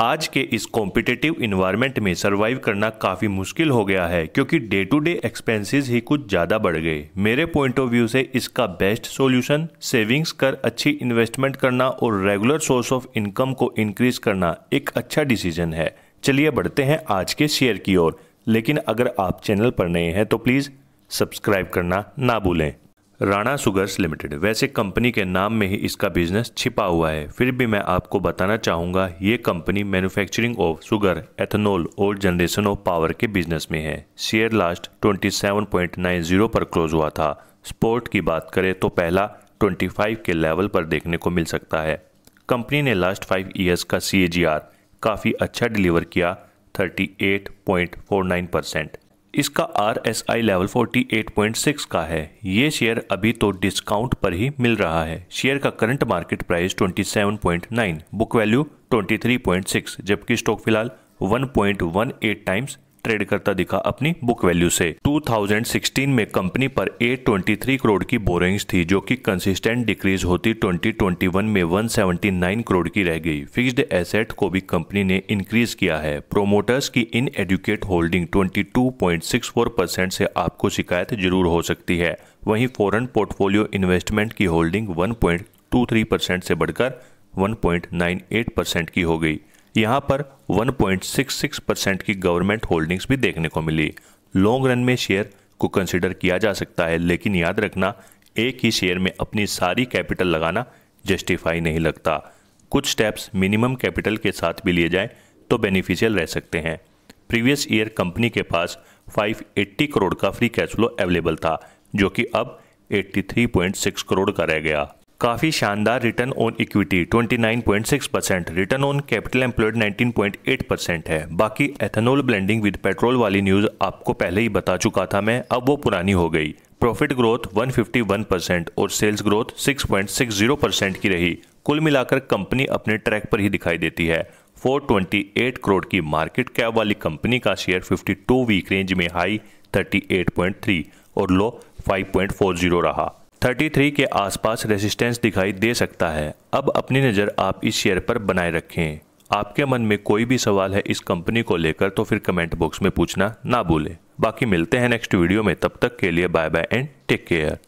आज के इस कॉम्पिटेटिव इन्वायरमेंट में सर्वाइव करना काफ़ी मुश्किल हो गया है क्योंकि डे टू डे एक्सपेंसेस ही कुछ ज़्यादा बढ़ गए मेरे पॉइंट ऑफ व्यू से इसका बेस्ट सॉल्यूशन सेविंग्स कर अच्छी इन्वेस्टमेंट करना और रेगुलर सोर्स ऑफ इनकम को इंक्रीज करना एक अच्छा डिसीजन है चलिए बढ़ते हैं आज के शेयर की ओर लेकिन अगर आप चैनल पर नए हैं तो प्लीज़ सब्सक्राइब करना ना भूलें राणा सुगर्स लिमिटेड वैसे कंपनी के नाम में ही इसका बिजनेस छिपा हुआ है फिर भी मैं आपको बताना चाहूँगा ये company manufacturing of sugar ethanol और जनरेशन ऑफ पावर के बिजनेस में है शेयर लास्ट 27.90 पर क्लोज हुआ था स्पोर्ट की बात करें तो पहला 25 के लेवल पर देखने को मिल सकता है कंपनी ने लास्ट फाइव ईयर्स का सी काफ़ी अच्छा डिलीवर किया थर्टी परसेंट इसका आर एस आई लेवल 48.6 का है ये शेयर अभी तो डिस्काउंट पर ही मिल रहा है शेयर का current market price 27.9 book value 23.6 जबकि स्टॉक फिलहाल 1.18 टाइम्स ट्रेड करता दिखा अपनी बुक वैल्यू से 2016 में कंपनी पर 823 करोड़ की बोरिंग्स थी जो कि कंसिस्टेंट डिक्रीज होती 2021 में 179 करोड़ की रह गई फिक्स्ड एसेट को भी कंपनी ने इंक्रीज किया है प्रोमोटर्स की इन एडुकेट होल्डिंग 22.64 परसेंट से आपको शिकायत जरूर हो सकती है वहीं फॉरन पोर्टफोलियो इन्वेस्टमेंट की होल्डिंग वन से बढ़कर वन की हो गई यहाँ पर 1.66 परसेंट की गवर्नमेंट होल्डिंग्स भी देखने को मिली लॉन्ग रन में शेयर को कंसिडर किया जा सकता है लेकिन याद रखना एक ही शेयर में अपनी सारी कैपिटल लगाना जस्टिफाई नहीं लगता कुछ स्टेप्स मिनिमम कैपिटल के साथ भी लिए जाए तो बेनिफिशियल रह सकते हैं प्रीवियस ईयर कंपनी के पास 580 करोड़ का फ्री कैश फ्लो अवेलेबल था जो कि अब 83.6 करोड़ का रह गया काफ़ी शानदार return on equity 29.6 percent return on capital employed 19.8 percent है बाकी एथेनॉल ब्लेंडिंग विद पेट्रोल वाली न्यूज़ आपको पहले ही बता चुका था मैं अब वो पुरानी हो गई प्रॉफिट ग्रोथ 151 परसेंट और सेल्स ग्रोथ 6.60 परसेंट की रही कुल मिलाकर कंपनी अपने ट्रैक पर ही दिखाई देती है 428 करोड़ की मार्केट कैप वाली कंपनी का शेयर 52 वीक रेंज में हाई 38.3 और लो 5.40 रहा 33 के आसपास रेजिस्टेंस दिखाई दे सकता है अब अपनी नज़र आप इस शेयर पर बनाए रखें आपके मन में कोई भी सवाल है इस कंपनी को लेकर तो फिर कमेंट बॉक्स में पूछना ना भूलें बाकी मिलते हैं नेक्स्ट वीडियो में तब तक के लिए bye bye and take care